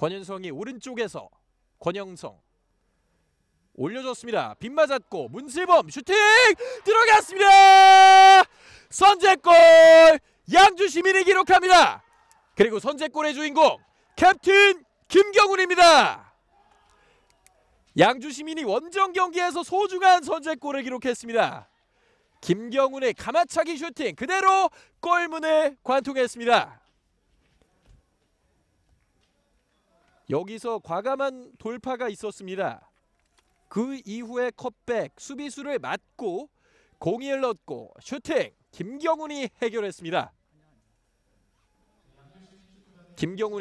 권현성이 오른쪽에서 권영성 올려줬습니다. 빗 맞았고 문세범 슈팅 들어갔습니다. 선제골 양주 시민이 기록합니다. 그리고 선제골의 주인공 캡틴 김경훈입니다. 양주 시민이 원정 경기에서 소중한 선제골을 기록했습니다. 김경훈의 가마차기 슈팅 그대로 골문에 관통했습니다. 여기서 과감한 돌파가 있었습니다. 그 이후에 컷백 수비수를 맞고 공이 흘렀고 슈팅 김경훈이 해결했습니다. 김경훈